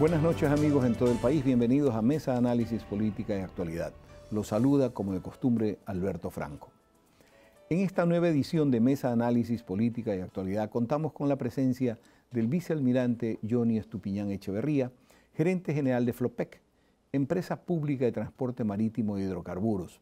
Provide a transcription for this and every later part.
Buenas noches amigos en todo el país, bienvenidos a Mesa de Análisis Política y Actualidad. Los saluda como de costumbre Alberto Franco. En esta nueva edición de Mesa de Análisis Política y Actualidad contamos con la presencia del vicealmirante Johnny Estupiñán Echeverría, gerente general de Flopec, empresa pública de transporte marítimo y hidrocarburos.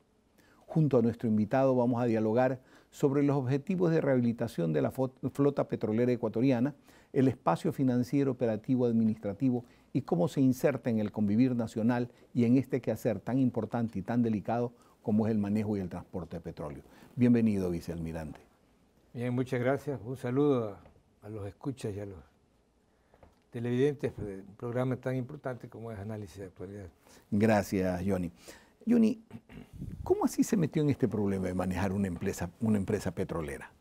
Junto a nuestro invitado vamos a dialogar sobre los objetivos de rehabilitación de la flota petrolera ecuatoriana, el espacio financiero, operativo, administrativo y cómo se inserta en el convivir nacional y en este quehacer tan importante y tan delicado como es el manejo y el transporte de petróleo. Bienvenido, vicealmirante. Bien, muchas gracias. Un saludo a, los escuchas y a los televidentes de un programa tan importante como es Análisis de Actualidad. Gracias, Johnny. Johnny, ¿cómo así se metió en este problema de manejar una empresa, una empresa petrolera?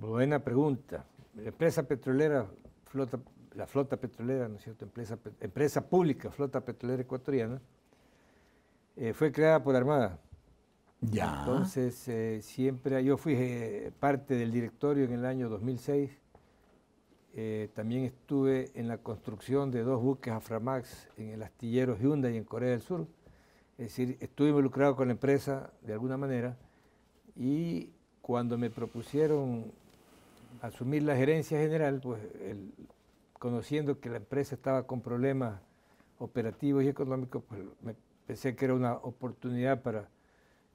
Buena pregunta. La empresa petrolera flota la flota petrolera, ¿no es cierto?, empresa, empresa pública, flota petrolera ecuatoriana, eh, fue creada por Armada. Ya. Entonces, eh, siempre, yo fui eh, parte del directorio en el año 2006. también estuve en la construcción de dos buques Aframax en el astillero Hyundai en Corea del Sur. Es decir, estuve involucrado con la empresa de alguna manera y cuando me propusieron asumir la gerencia general, pues el, conociendo que la empresa estaba con problemas operativos y económicos, pues me pensé que era una oportunidad para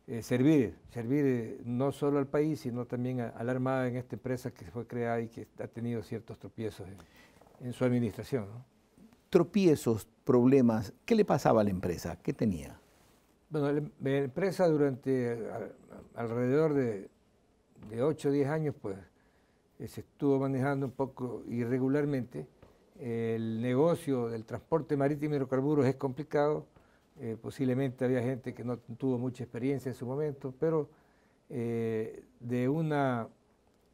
eh, servir, servir eh, no solo al país, sino también a, la Armada en esta empresa que fue creada y que ha tenido ciertos tropiezos en, su administración. Tropiezos, problemas, ¿qué le pasaba a la empresa? ¿Qué tenía? Bueno, la, em, empresa durante alrededor de, de 8 o 10 años, pues eh, se estuvo manejando un poco irregularmente. El negocio del transporte marítimo de hidrocarburos es complicado. Eh, posiblemente había gente que no tuvo mucha experiencia en su momento, pero eh, de una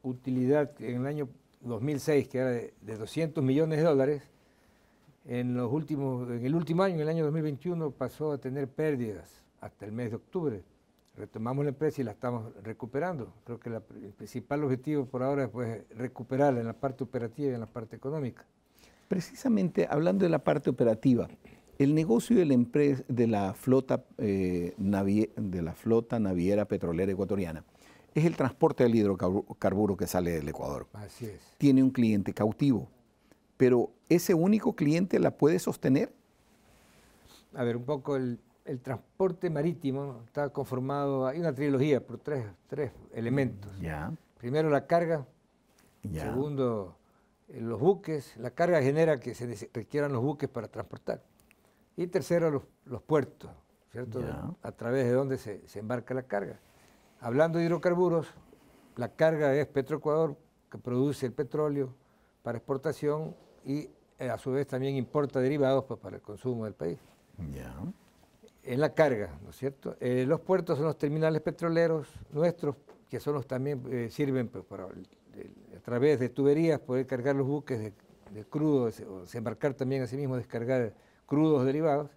utilidad en el año 2006 que era de, de 200 millones de dólares, en, los últimos, en el último año, en el año 2021, pasó a tener pérdidas hasta el mes de octubre retomamos la empresa y la estamos recuperando. Creo que el principal objetivo por ahora es pues, recuperarla en la parte operativa y en la parte económica. Precisamente hablando de la parte operativa, el negocio de la, flota, eh, de la flota naviera petrolera ecuatoriana es el transporte del hidrocarburo que sale del Ecuador. Así es. Tiene un cliente cautivo, pero ¿ese único cliente la puede sostener? A ver, un poco el, el transporte marítimo está conformado, hay una trilogía por tres, tres elementos. Ya. Primero la carga, ya. segundo eh, los buques, la carga genera que se requieran los buques para transportar. Y tercero los, puertos, ¿cierto? A través de donde se, embarca la carga. Hablando de hidrocarburos, la carga es Petroecuador, que produce el petróleo para exportación y eh, a su vez también importa derivados pues, para el consumo del país. Ya en la carga, ¿no es cierto? Eh, los puertos son los terminales petroleros nuestros, que son los también eh, sirven pues, para, a través de tuberías, poder cargar los buques de, crudo, o desembarcar también a sí mismo descargar crudos derivados.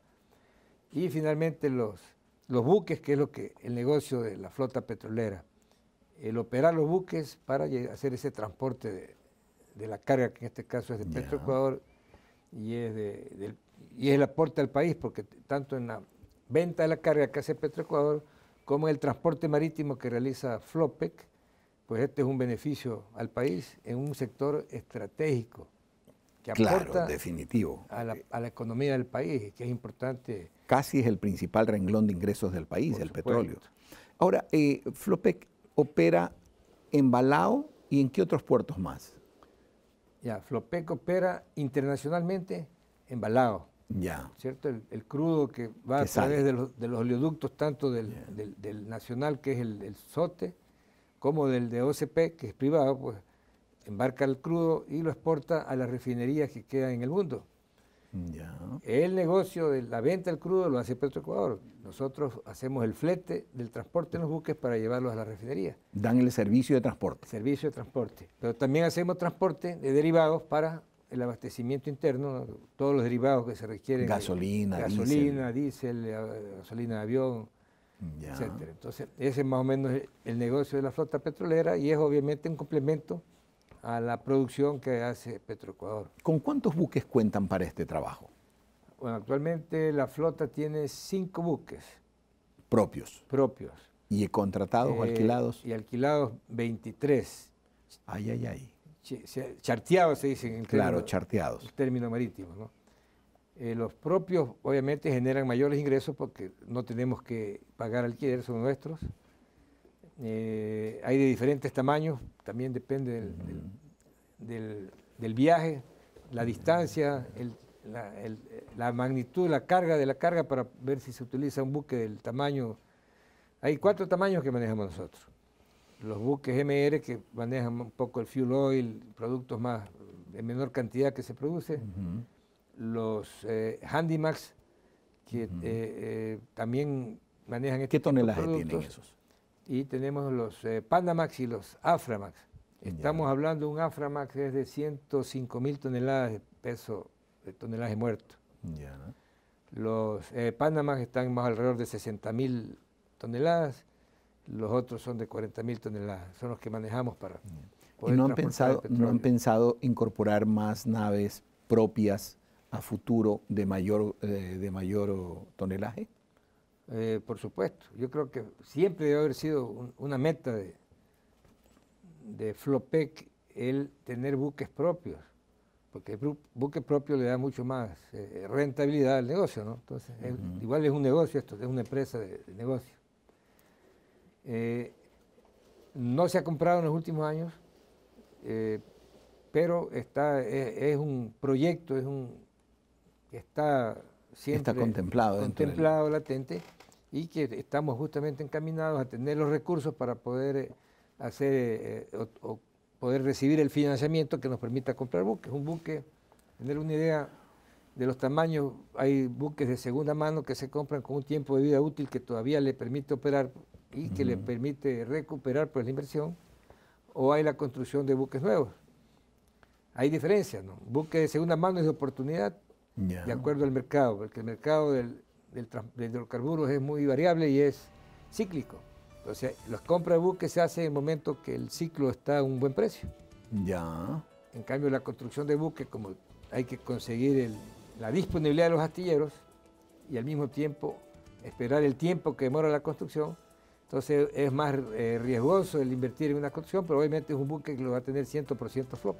Y finalmente los, los buques, que es lo que el negocio de la flota petrolera, el operar los buques para hacer ese transporte de, la carga, que en este caso es de Petroecuador y es, de, y es el aporte al país, porque tanto en la venta de la carga que hace Petroecuador, como el transporte marítimo que realiza Flopec, pues este es un beneficio al país en un sector estratégico que aporta claro, definitivo. A, la, economía del país, que es importante. Casi es el principal renglón de ingresos del país, el petróleo. Ahora, eh, Flopec opera en Balao y en qué otros puertos más? Ya, Flopec opera internacionalmente en Balao, ¿Cierto? El, crudo que va a través de los, oleoductos, tanto del, nacional, que es el, SOTE, como del de OCP, que es privado, pues embarca el crudo y lo exporta a las refinerías que quedan en el mundo. El negocio de la venta del crudo lo hace Petroecuador. Nosotros hacemos el flete del transporte en los buques para llevarlos a las refinerías. Dan el servicio de transporte. Servicio de transporte. Pero también hacemos transporte de derivados para el abastecimiento interno, todos los derivados que se requieren. Gasolina, gasolina diésel, gasolina eh, de avión, etc. Entonces, ese es más o menos el negocio de la flota petrolera y es obviamente un complemento a la producción que hace Petroecuador. ¿Con cuántos buques cuentan para este trabajo? Bueno, actualmente la flota tiene cinco buques. Propios. Propios. ¿Y contratados o eh, alquilados? Y alquilados 23. Ay, ay, ay charteados se dicen en claro, charteados. El término marítimo. Eh, los propios obviamente generan mayores ingresos porque no tenemos que pagar alquiler, son nuestros. Eh, hay de diferentes tamaños, también depende del, viaje, la distancia, la, el, la, magnitud, la carga de la carga para ver si se utiliza un buque del tamaño. Hay cuatro tamaños que manejamos nosotros los buques MR que manejan un poco el fuel oil, productos más de menor cantidad que se produce, los eh, Handymax que eh, eh, también manejan este ¿Qué tonelaje tienen esos? Y tenemos los Panamax y los Aframax. Estamos hablando de un Aframax que es de 105 mil toneladas de peso, de tonelaje muerto. Los Panamax están más alrededor de 60 mil toneladas los otros son de 40.000 mil toneladas, son los que manejamos para... ¿Y no han, pensado, no han pensado incorporar más naves propias a futuro de mayor, eh, de mayor tonelaje? Eh, por supuesto, yo creo que siempre debe haber sido una meta de, de Flopec el tener buques propios, porque el buque propio le da mucho más eh, rentabilidad al negocio, ¿no? Entonces, igual es un negocio esto, es una empresa de negocio. Eh, no se ha comprado en los últimos años, eh, pero está, es, un proyecto, es un, está está contemplado, contemplado latente y que estamos justamente encaminados a tener los recursos para poder eh, hacer poder recibir el financiamiento que nos permita comprar buques. Un buque, tener una idea de los tamaños, hay buques de segunda mano que se compran con un tiempo de vida útil que todavía le permite operar y que le permite recuperar por pues, la inversión, o hay la construcción de buques nuevos. Hay diferencias, ¿no? Buque de segunda mano es de oportunidad, de acuerdo al mercado, porque el mercado del, del, de hidrocarburos es muy variable y es cíclico. Entonces, las compras de buques se hacen en el momento que el ciclo está a un buen precio. Ya. En cambio, la construcción de buques, como hay que conseguir la disponibilidad de los astilleros y al mismo tiempo esperar el tiempo que demora la construcción, entonces es más eh, riesgoso el invertir en una construcción, pero obviamente es un buque que lo va a tener 100% flope.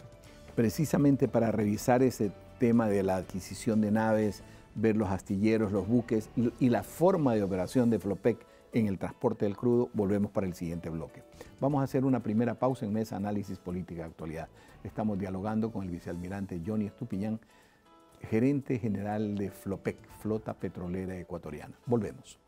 Precisamente para revisar ese tema de la adquisición de naves, ver los astilleros, los buques y la forma de operación de Flopec en el transporte del crudo, volvemos para el siguiente bloque. Vamos a hacer una primera pausa en Mesa Análisis Política de Actualidad. Estamos dialogando con el vicealmirante Johnny Estupiñán, gerente general de Flopec, Flota Petrolera Ecuatoriana. Volvemos.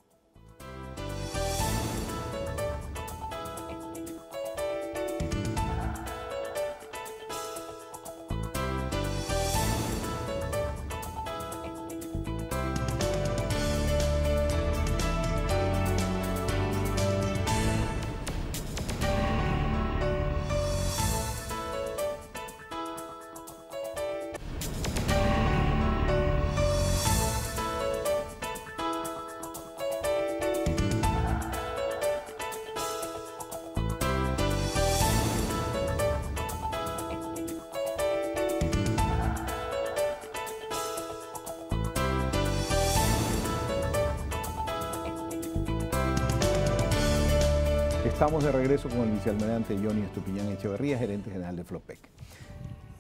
Estamos de regreso con el vicealmirante Johnny Estupiñán Echeverría, gerente general de FLOPEC.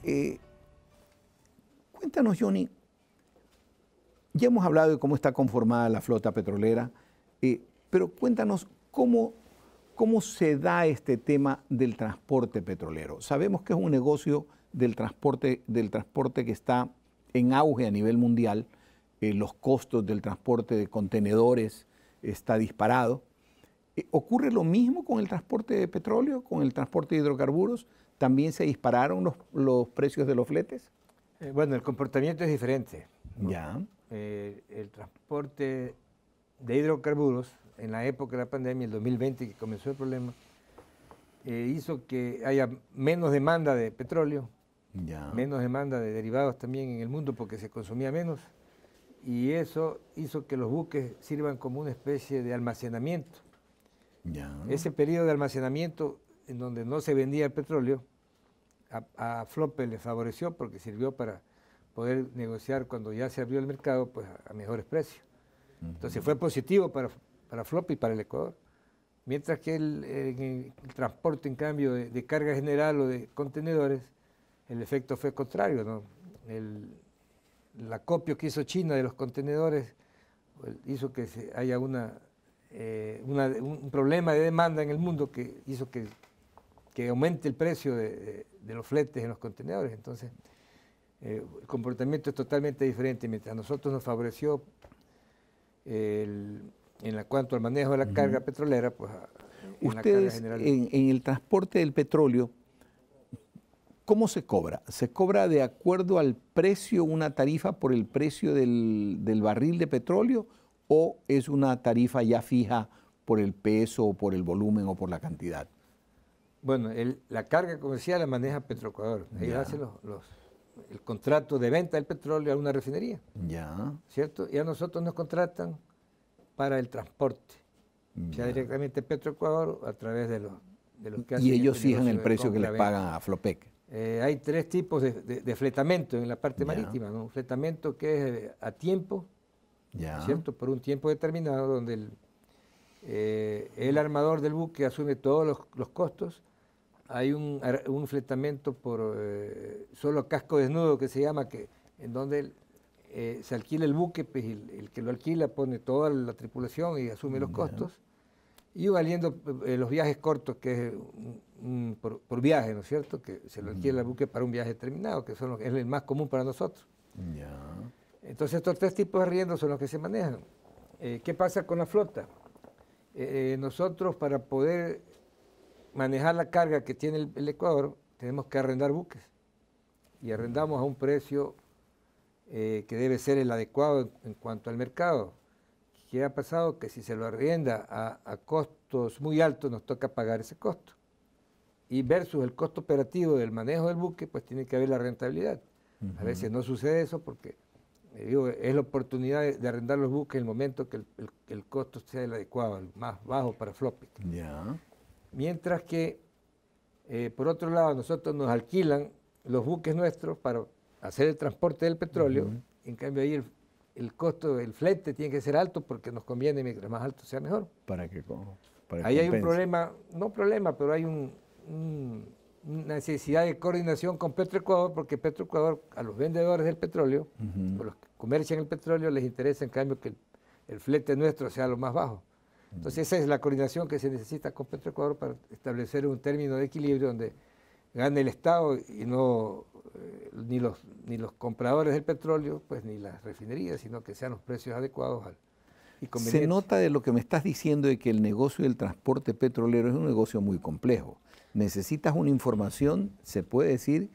Eh, cuéntanos, Johnny, ya hemos hablado de cómo está conformada la flota petrolera, eh, pero cuéntanos cómo, cómo se da este tema del transporte petrolero. Sabemos que es un negocio del transporte, del transporte que está en auge a nivel mundial, eh, los costos del transporte de contenedores está disparado. Eh, ocurre lo mismo con el transporte de petróleo, con el transporte de hidrocarburos. También se dispararon los, precios de los fletes. Eh, bueno, el comportamiento es diferente. Ya. Eh, el transporte de hidrocarburos en la época de la pandemia, el 2020 que comenzó el problema, hizo que haya menos demanda de petróleo, menos demanda de derivados también en el mundo porque se consumía menos y eso hizo que los buques sirvan como una especie de almacenamiento ese periodo de almacenamiento en donde no se vendía el petróleo, a, Flope le favoreció porque sirvió para poder negociar cuando ya se abrió el mercado pues, a mejores precios. Entonces fue positivo para, para Flope y para el Ecuador. Mientras que el, transporte, en cambio, de, carga general o de contenedores, el efecto fue contrario. El, acopio que hizo China de los contenedores pues, hizo que haya una eh, un problema de demanda en el mundo que hizo que, aumente el precio de, los fletes en los contenedores. Entonces, eh, el comportamiento es totalmente diferente. Mientras a nosotros nos favoreció en la, cuanto al manejo de la carga petrolera, pues... Ustedes, carga en, en el transporte del petróleo, ¿Cómo se cobra? ¿Se cobra de acuerdo al precio, una tarifa por el precio del, del, barril de petróleo o es una tarifa ya fija por el peso o por el volumen o por la cantidad? Bueno, la carga comercial la maneja Petroecuador. Ellos hace el contrato de venta del petróleo a una refinería. Ya. ¿Cierto? Y a nosotros nos contratan para el transporte. Ya, sea, directamente Petroecuador a través de los, Y ellos fijan el precio que les pagan a Flopec. Eh, hay tres tipos de, fletamento en la parte marítima. Un fletamento que es eh, a tiempo, ¿cierto? Por un tiempo determinado donde el, eh, el armador del buque asume todos los, los costos. Hay un, un fletamento por eh, solo casco desnudo que se llama, que, en donde eh, se alquila el buque, pues, el, que lo alquila pone toda la tripulación y asume los costos. Y valiendo los viajes cortos, que es por, viaje, ¿no es cierto? Que se lo alquila el mm. buque para un viaje determinado, que son es el más común para nosotros. Ya. Entonces estos tres tipos de arriendos son los que se manejan. Eh, ¿Qué pasa con la flota? Eh, eh, nosotros para poder manejar la carga que tiene el, Ecuador tenemos que arrendar buques y arrendamos a un precio que debe ser el adecuado en, cuanto al mercado. ¿Qué ha pasado? Que si se lo arrienda a, costos muy altos nos toca pagar ese costo y versus el costo operativo del manejo del buque, pues tiene que haber la rentabilidad. A veces no sucede eso porque eh, es la oportunidad de, arrendar los buques en el momento que el, costo sea el adecuado, el más bajo para Flopit. Mientras que, eh, por otro lado, nosotros nos alquilan los buques nuestros para hacer el transporte del petróleo. En cambio, ahí el, costo del flete tiene que ser alto porque nos conviene, mientras más alto sea mejor. ¿Para qué? ahí hay un problema, no problema, pero hay un necesidad de coordinación con Petroecuador, porque Petroecuador, a los vendedores del petróleo, los que comercian el petróleo, les interesa en cambio que el, flete nuestro sea lo más bajo. Entonces esa es la coordinación que se necesita con Petroecuador para establecer un término de equilibrio donde gane el Estado y no eh, ni, los, ni los compradores del petróleo, pues ni las refinerías, sino que sean los precios adecuados al, se nota de lo que me estás diciendo de que el negocio del transporte petrolero es un negocio muy complejo necesitas una información, se puede decir,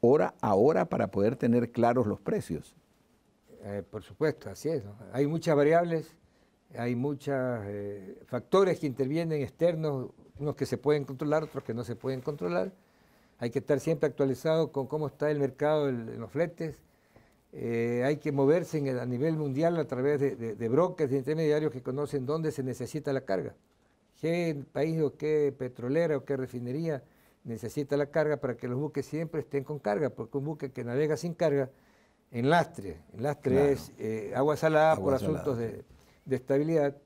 hora a hora para poder tener claros los precios. Eh, por supuesto, así es. Hay muchas variables, hay muchos eh, factores que intervienen externos, unos que se pueden controlar, otros que no se pueden controlar. Hay que estar siempre actualizado con cómo está el mercado en los fletes. Eh, hay que moverse a nivel mundial a través de, de brokers, de intermediarios que conocen dónde se necesita la carga qué país o qué petrolera o qué refinería necesita la carga para que los buques siempre estén con carga, porque un buque que navega sin carga en lastre, en lastre es eh, agua salada por asuntos de, estabilidad,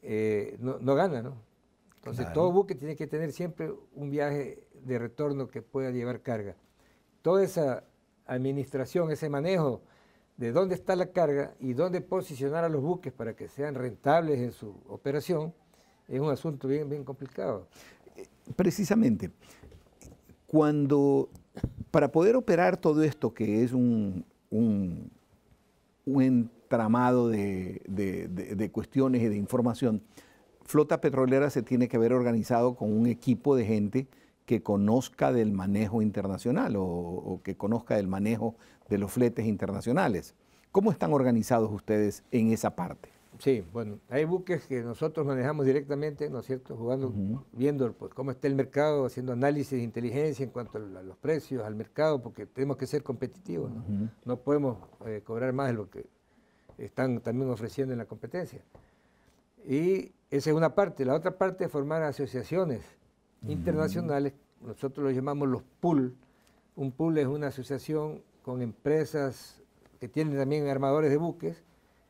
eh, no, gana, ¿no? Entonces todo buque tiene que tener siempre un viaje de retorno que pueda llevar carga. Toda esa administración, ese manejo de dónde está la carga y dónde posicionar a los buques para que sean rentables en su operación, es un asunto bien, complicado. Eh, precisamente, cuando, para poder operar todo esto que es un, un, entramado de, cuestiones y de información, Flota Petrolera se tiene que ver organizado con un equipo de gente que conozca del manejo internacional o, que conozca del manejo de los fletes internacionales. ¿Cómo están organizados ustedes en esa parte? Sí, bueno, hay buques que nosotros manejamos directamente, ¿no es cierto? Jugando, viendo pues, cómo está el mercado, haciendo análisis de inteligencia en cuanto a los precios, al mercado, porque tenemos que ser competitivos, ¿no? No podemos eh, cobrar más de lo que están también ofreciendo en la competencia. Y esa es una parte. La otra parte es formar asociaciones internacionales, nosotros lo llamamos los pool. Un pool es una asociación con empresas que tienen también armadores de buques,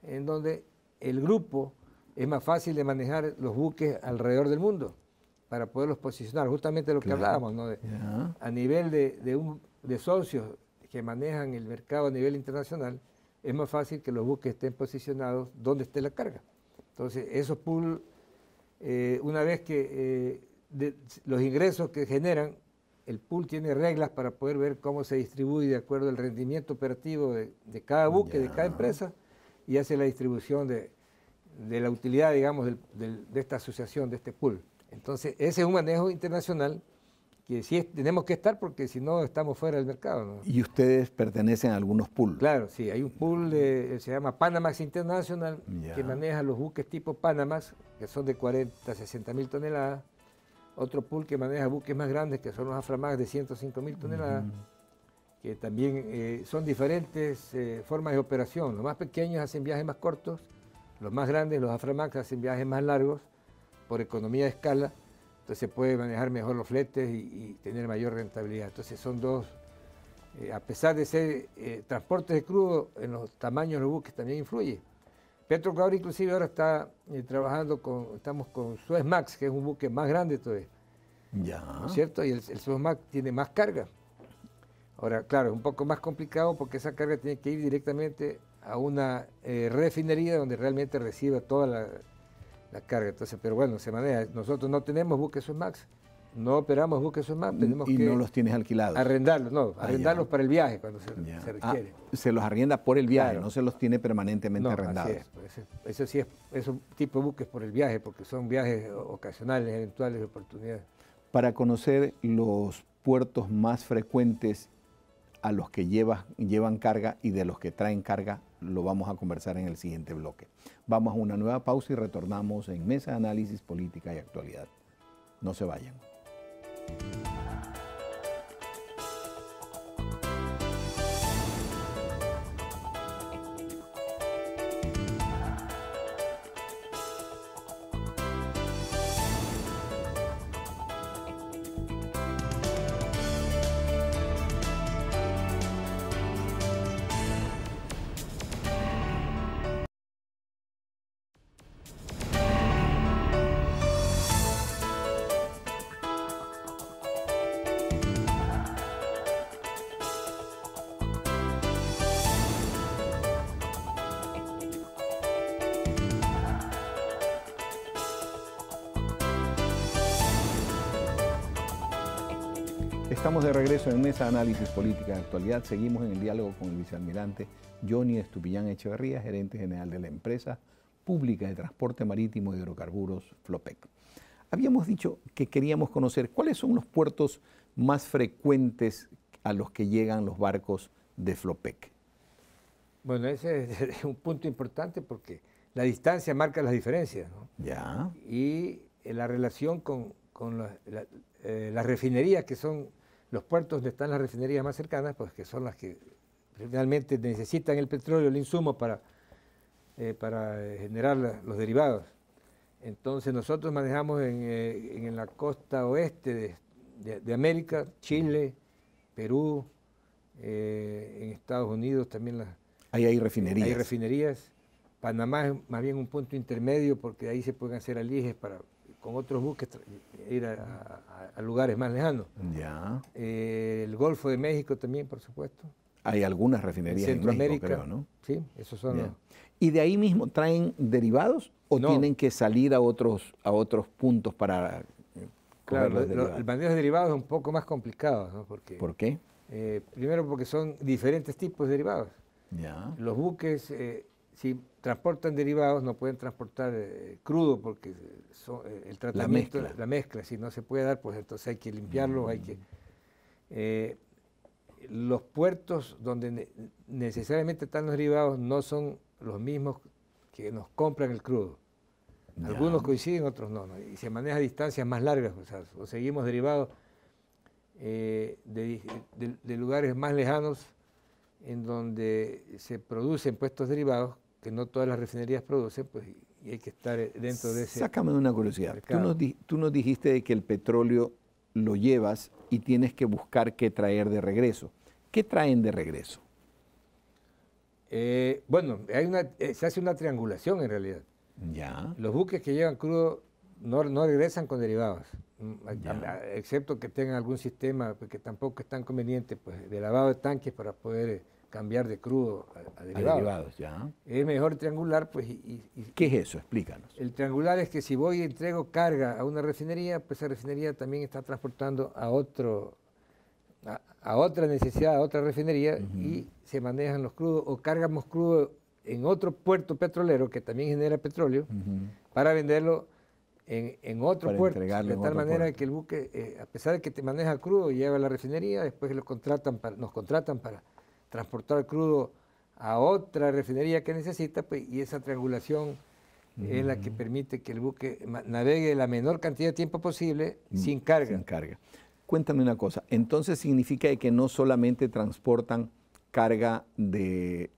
en donde el grupo, es más fácil de manejar los buques alrededor del mundo para poderlos posicionar, justamente lo que hablábamos, a nivel de, de, socios que manejan el mercado a nivel internacional, es más fácil que los buques estén posicionados donde esté la carga. Entonces, esos pools, eh, una vez que eh, los ingresos que generan, el pool tiene reglas para poder ver cómo se distribuye de acuerdo al rendimiento operativo de, cada buque, de cada empresa y hace la distribución de, de la utilidad, digamos, de esta asociación, de este pool. Entonces, ese es un manejo internacional que sí tenemos que estar porque si no estamos fuera del mercado. Y ustedes pertenecen a algunos pools. Claro, sí, hay un pool que eh, se llama Panamax International que maneja los buques tipo Panamax, que son de 40, 60 mil toneladas. Otro pool que maneja buques más grandes, que son los Aframax de 105 mil toneladas que también eh, son diferentes eh, formas de operación. Los más pequeños hacen viajes más cortos, los más grandes, los Aframax, hacen viajes más largos por economía de escala, entonces se puede manejar mejor los fletes y, tener mayor rentabilidad. Entonces son dos, eh, a pesar de ser transportes de crudo, en los tamaños de los buques también influye. Petrocador inclusive ahora está trabajando con, estamos con Suezmax, que es un buque más grande todavía. Ya. ¿No es cierto? Y el, Suezmax tiene más carga. Ahora, claro, es un poco más complicado porque esa carga tiene que ir directamente a una eh, refinería donde realmente reciba toda la, carga. Entonces, pero bueno, se maneja. Nosotros no tenemos buques Max, no operamos buques Max, mm, y no los tienes alquilados. Arrendarlos, no, ah, arrendarlos para el viaje cuando se, ah, requiere. se los arrienda por el viaje, no se los tiene permanentemente arrendados. eso pues, sí es, un tipo de buques por el viaje, porque son viajes ocasionales, eventuales, oportunidades. Para conocer los puertos más frecuentes a los que llevan carga y de los que traen carga lo vamos a conversar en el siguiente bloque. Vamos a una nueva pausa y retornamos en Mesa de Análisis Política y Actualidad. No se vayan. mesa análisis política de actualidad seguimos en el diálogo con el vicealmirante Johnny Estupillán Echeverría, gerente general de la empresa pública de transporte marítimo y hidrocarburos FLOPEC. Habíamos dicho que queríamos conocer cuáles son los puertos más frecuentes a los que llegan los barcos de FLOPEC. Bueno, ese es un punto importante porque la distancia marca las diferencias. ¿no? Ya. Y eh, la relación con, eh, las refinerías que son los puertos donde están las refinerías más cercanas, pues que son las que realmente necesitan el petróleo, el insumo para, eh, para eh, generar los derivados. Entonces nosotros manejamos en, eh, la costa oeste de, América, Chile, Perú, en Estados Unidos también las... Ahí hay refinerías. Hay refinerías. Panamá es más bien un punto intermedio porque ahí se pueden hacer alijes para con otros buques ir a, lugares más lejanos. Ya. Eh, el Golfo de México también, por supuesto. Hay algunas refinerías en, Centroamérica, ¿no? Sí, esos son. ¿Y de ahí mismo traen derivados o tienen que salir a otros, a otros puntos para eh, Claro, el bandejo de derivados es un poco más complicado, ¿no? Porque, ¿Por qué? Eh, primero porque son diferentes tipos de derivados. Ya. Los buques si transportan derivados, no pueden transportar eh, crudo porque eh, eh, el tratamiento, la mezcla. si no se puede dar, pues entonces hay que limpiarlo, hay que... los puertos donde necesariamente están los derivados no son los mismos que nos compran el crudo. Algunos coinciden, otros no, Y se maneja a distancias más largas, o, sea, o seguimos derivados de lugares más lejanos en donde se producen puestos derivados que no todas las refinerías producen, pues y hay que estar eh, dentro de ese. Sácame una curiosidad. Tú nos, nos dijiste de que el petróleo lo llevas y tienes que buscar qué traer de regreso. ¿Qué traen de regreso? Eh, bueno, hay eh, se hace una triangulación en realidad. Ya. Los buques que llevan crudo no, no regresan con derivados, mm, excepto que tengan algún sistema porque pues, tampoco es tan conveniente pues, de lavado de tanques para poder cambiar de crudo a, derivados. ya. Es mejor triangular, pues... Y, ¿Qué es eso? Explícanos. El triangular es que si voy y entrego carga a una refinería, pues esa refinería también está transportando a otro... A, otra necesidad, a otra refinería, y se manejan los crudos o cargamos crudo en otro puerto petrolero que también genera petróleo para venderlo en, en, otro puerto, de tal manera que el buque, eh, a pesar de que te maneja crudo, y lleva a la refinería, después lo contratan para, nos contratan para, transportar crudo a otra refinería que necesita, pues, y esa triangulación es la que permite que el buque navegue la menor cantidad de tiempo posible mm, sin carga. Sin carga. Cuéntame una cosa, entonces significa que no solamente transportan carga de,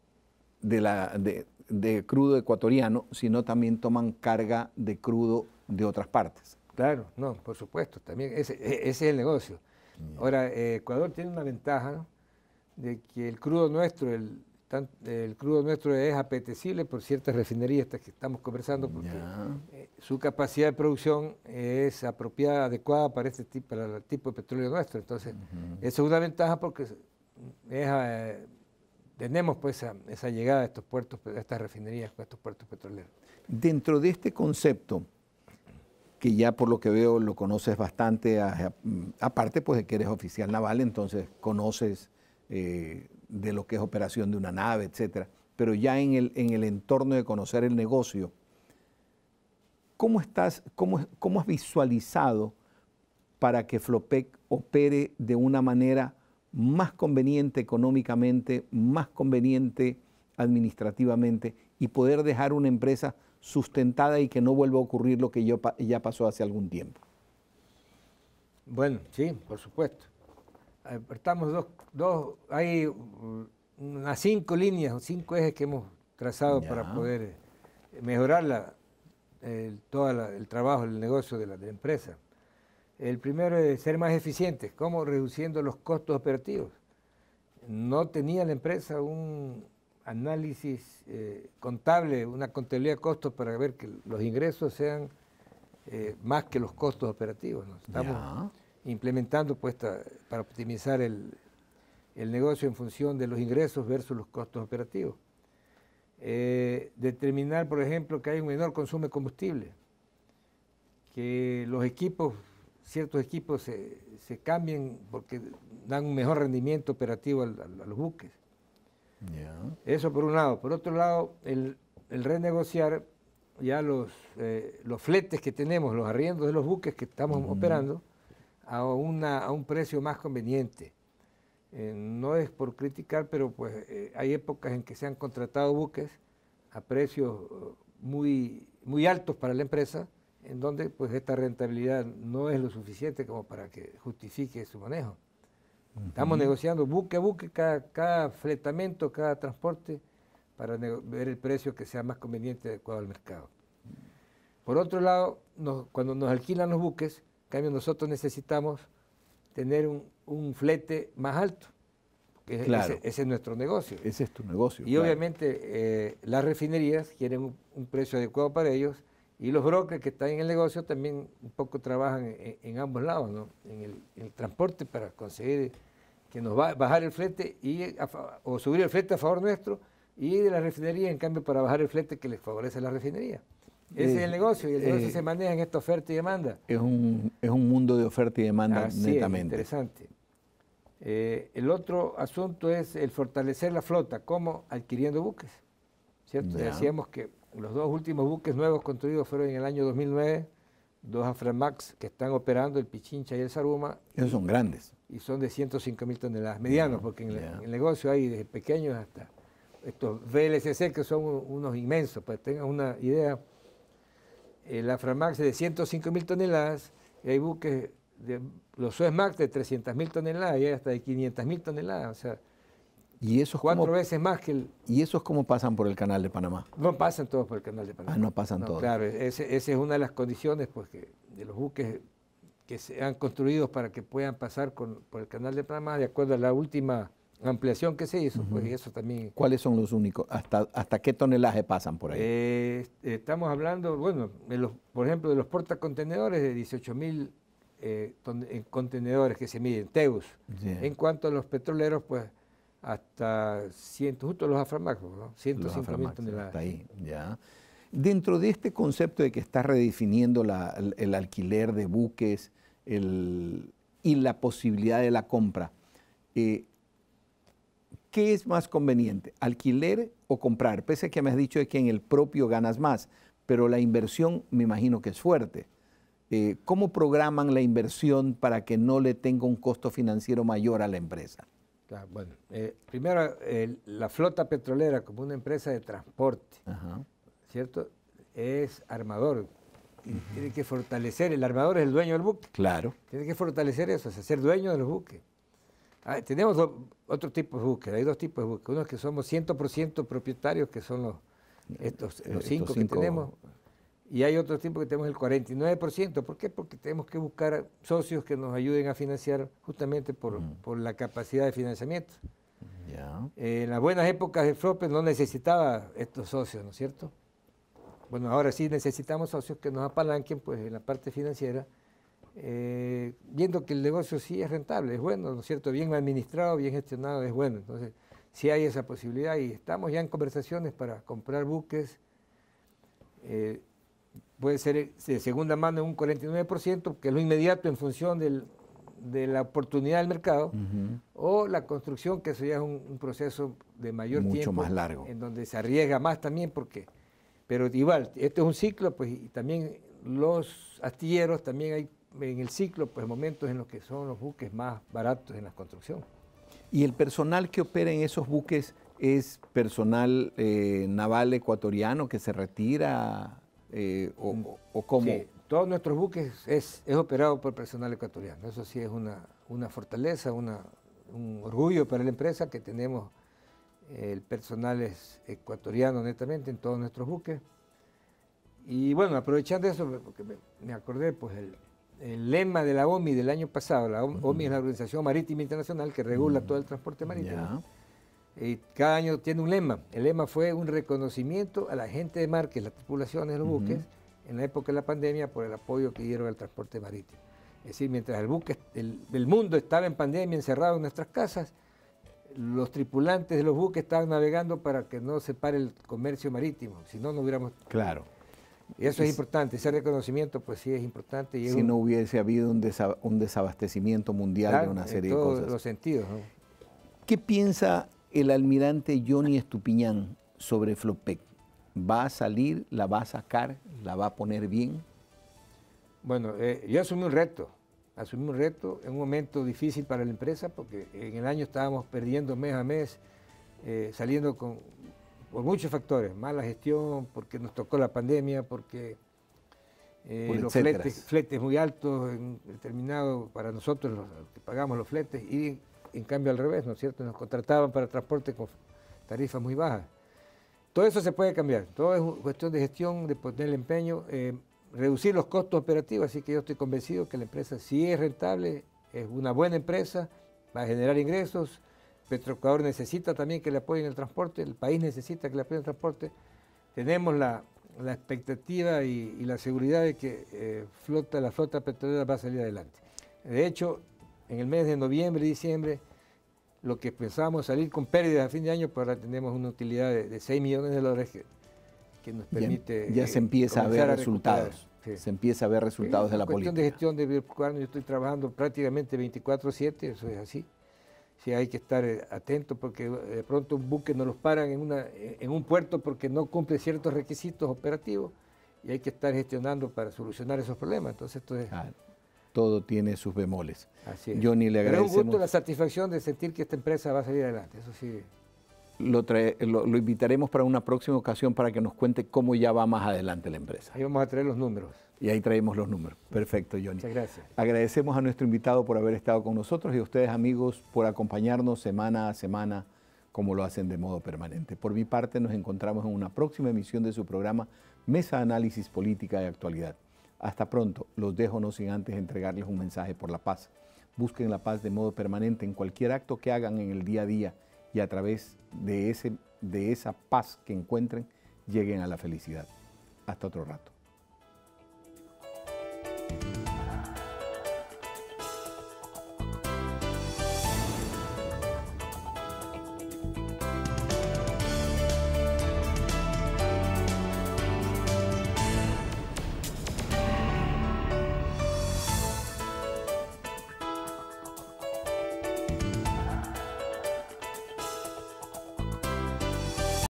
de crudo ecuatoriano, sino también toman carga de crudo de otras partes. Claro, no, por supuesto, también ese, e-, es el negocio. Mm. Ahora, eh, Ecuador tiene una ventaja de que el crudo nuestro, el, el crudo nuestro es apetecible por ciertas refinerías que estamos conversando, porque eh, su capacidad de producción es apropiada, adecuada para este tipo, para el tipo de petróleo nuestro. Entonces, eso es una ventaja porque eh, tenemos pues esa, llegada a estos puertos, a estas refinerías, a estos puertos petroleros. Dentro de este concepto, que ya por lo que veo lo conoces bastante, mm, aparte pues de que eres oficial naval, entonces conoces eh, de lo que es operación de una nave, etcétera. Pero ya en el, entorno de conocer el negocio, ¿cómo, estás, has visualizado para que Flopec opere de una manera más conveniente económicamente, más conveniente administrativamente y poder dejar una empresa sustentada y que no vuelva a ocurrir lo que ya pasó hace algún tiempo? Bueno, sí, por supuesto. Estamos dos, dos, hay unas cinco líneas, cinco ejes que hemos trazado para poder eh, mejorar la, todo el trabajo, el negocio de la, empresa. El primero es ser más eficientes, como reduciendo los costos operativos. No tenía la empresa un análisis eh, contable, una contabilidad de costos para ver que los ingresos sean eh, más que los costos operativos implementando pues, para optimizar el, negocio en función de los ingresos versus los costos operativos. Eh, determinar, por ejemplo, que hay un menor consumo de combustible, que los equipos, ciertos equipos se, cambien porque dan un mejor rendimiento operativo a los buques. Eso por un lado. Por otro lado, el, renegociar ya los, eh, los fletes que tenemos, los arriendos de los buques que estamos operando, a, un precio más conveniente. Eh, no es por criticar, pero pues eh, hay épocas en que se han contratado buques a precios eh, muy, muy altos para la empresa, en donde pues esta rentabilidad no es lo suficiente como para que justifique su manejo. Estamos negociando buque a buque, cada, fletamento, cada transporte, para ver el precio que sea más conveniente y adecuado al mercado. Por otro lado, cuando nos alquilan los buques, en cambio, nosotros necesitamos tener un, flete más alto. Porque ese, es nuestro negocio. Ese es tu negocio. Y obviamente eh, las refinerías quieren un, precio adecuado para ellos y los brokers que están en el negocio también un poco trabajan en, ambos lados, ¿no? en el, transporte para conseguir que nos va, bajar el flete y o subir el flete a favor nuestro y de la refinería en cambio para bajar el flete que les favorece la refinería. Ese es el eh, negocio, y el negocio eh, se maneja en esta oferta y demanda. Es un, es un mundo de oferta y demanda netamente. interesante. Eh, el otro asunto es el fortalecer la flota, ¿Cómo? adquiriendo buques. ¿Cierto? Decíamos que los dos últimos buques nuevos construidos fueron en el año 2009, dos Aframax que están operando, el Pichincha y el Saruma. Esos son grandes. Y son de 105 mil toneladas, medianos, porque en, el, en, el negocio hay desde pequeños hasta estos VLCC que son unos inmensos, para que tengan una idea el Aframax de 105 mil toneladas, hay buques, de, los Suezmax de 300 mil toneladas, y hay hasta de 500 mil toneladas, o sea, ¿Y eso cuatro veces más que el... ¿Y esos cómo pasan por el canal de Panamá? No pasan todos por el canal de Panamá. Ah, no pasan todos. Claro, esa es una de las condiciones pues, de los buques que se han construido para que puedan pasar por el canal de Panamá, de acuerdo a la última ampliación que se hizo, pues, eso también. ¿Cuáles son los únicos? ¿Hasta, hasta qué tonelaje pasan por ahí? Eh, estamos hablando, bueno, por ejemplo, de los portacontenedores de 18 mil eh, eh, contenedores que se miden, Teus. En cuanto a los petroleros, pues hasta 100, justo los aframacos, ¿no? 105 mil toneladas. Hasta ahí, ya. Dentro de este concepto de que está redefiniendo el, alquiler de buques y la posibilidad de la compra, eh, ¿Qué es más conveniente, alquiler o comprar? Pese a que me has dicho que en el propio ganas más, pero la inversión me imagino que es fuerte. Eh, ¿Cómo programan la inversión para que no le tenga un costo financiero mayor a la empresa? Claro, bueno, eh, primero, la flota petrolera como una empresa de transporte, ¿cierto? Es armador. tiene que fortalecer, el armador es el dueño del buque. Claro. Tiene que fortalecer eso, es hacer dueño de los buques. Ah, tenemos otro tipo de búsqueda, hay dos tipos de búsqueda. Uno es que somos 100% propietarios, que son los, estos, eh, los cinco, que tenemos. Y hay otro tipo que tenemos el 49%. ¿Por qué? Porque tenemos que buscar socios que nos ayuden a financiar justamente por, la capacidad de financiamiento. Eh, en las buenas épocas de FROPE no necesitaba estos socios, ¿no es cierto? Bueno, ahora sí necesitamos socios que nos apalanquen pues, en la parte financiera eh, viendo que el negocio sí es rentable, es bueno, ¿no es cierto? Bien administrado, bien gestionado, es bueno. Entonces, sí hay esa posibilidad y estamos ya en conversaciones para comprar buques. Eh, puede ser de segunda mano en un 49%, que es lo inmediato en función del, de la oportunidad del mercado, o la construcción, que eso ya es un, proceso de mayor Mucho tiempo. más largo. En donde se arriesga más también, porque. Pero igual, este es un ciclo, pues, y también los astilleros, también hay en el ciclo pues, momentos en los que son los buques más baratos en la construcción. ¿Y el personal que opera en esos buques es personal eh, naval ecuatoriano que se retira eh, mm. o, o, cómo? todos nuestros buques es, es, operado por personal ecuatoriano. Eso sí es una, una fortaleza, un orgullo para la empresa que tenemos eh, el personal es ecuatoriano netamente en todos nuestros buques. Y bueno, aprovechando eso, porque me, me acordé, pues el, el lema de la OMI del año pasado, la OMI es la Organización Marítima Internacional que regula todo el transporte marítimo. Y cada año tiene un lema. El lema fue un reconocimiento a la gente de mar, que las tripulación de los buques, en la época de la pandemia, por el apoyo que dieron al transporte marítimo. Es decir, mientras el buque, mundo estaba en pandemia, encerrado en nuestras casas, los tripulantes de los buques estaban navegando para que no se pare el comercio marítimo, si no, no hubiéramos... Claro eso es, importante, ese reconocimiento pues sí es importante. si no hubiese habido un, desabastecimiento mundial de una serie en todos de los sentidos. ¿Qué piensa el almirante Johnny Estupiñán sobre Flopec? ¿Va a salir, la va a sacar, la va a poner bien? Bueno, eh, yo asumí un reto, asumí un reto en un momento difícil para la empresa porque en el año estábamos perdiendo mes a mes, eh, saliendo con por muchos factores, mala gestión, porque nos tocó la pandemia, porque eh, los fletes, muy altos en determinado para nosotros que pagamos los fletes y en cambio al revés, ¿no es cierto? Nos contrataban para transporte con tarifas muy bajas. Todo eso se puede cambiar, todo es cuestión de gestión, de poner el empeño, eh, reducir los costos operativos, así que yo estoy convencido que la empresa si es rentable, es una buena empresa, va a generar ingresos, Petroecuador necesita también que le apoyen el transporte, el país necesita que le apoyen el transporte. Tenemos la, expectativa y, la seguridad de que eh, la flota petrolera va a salir adelante. De hecho, en el mes de noviembre y diciembre, lo que pensábamos salir con pérdidas a fin de año, pues ahora tenemos una utilidad de, 6 millones de dólares que, nos permite... Ya, eh, se empieza a ver resultados. Se empieza a ver resultados de la política. En cuestión de gestión de Biocuarno, yo estoy trabajando prácticamente 24-7, eso es así si hay que estar eh, atentos porque eh, de pronto un buque no los paran en, una, eh, en un puerto porque no cumple ciertos requisitos operativos y hay que estar gestionando para solucionar esos problemas. Entonces, todo tiene sus bemoles. Así es. Yo ni le agradezco. Pero es gusto la satisfacción de sentir que esta empresa va a salir adelante, eso sí lo, invitaremos para una próxima ocasión para que nos cuente cómo ya va más adelante la empresa. Ahí vamos a traer los números. Y ahí traemos los números. Perfecto, Johnny. Muchas gracias. Agradecemos a nuestro invitado por haber estado con nosotros y a ustedes, amigos, por acompañarnos semana a semana como lo hacen de modo permanente. Por mi parte, nos encontramos en una próxima emisión de su programa Mesa Análisis Política de Actualidad. Hasta pronto. Los dejo no sin antes entregarles un mensaje por la paz. Busquen la paz de modo permanente en cualquier acto que hagan en el día a día y a través de, ese, de esa paz que encuentren lleguen a la felicidad. Hasta otro rato.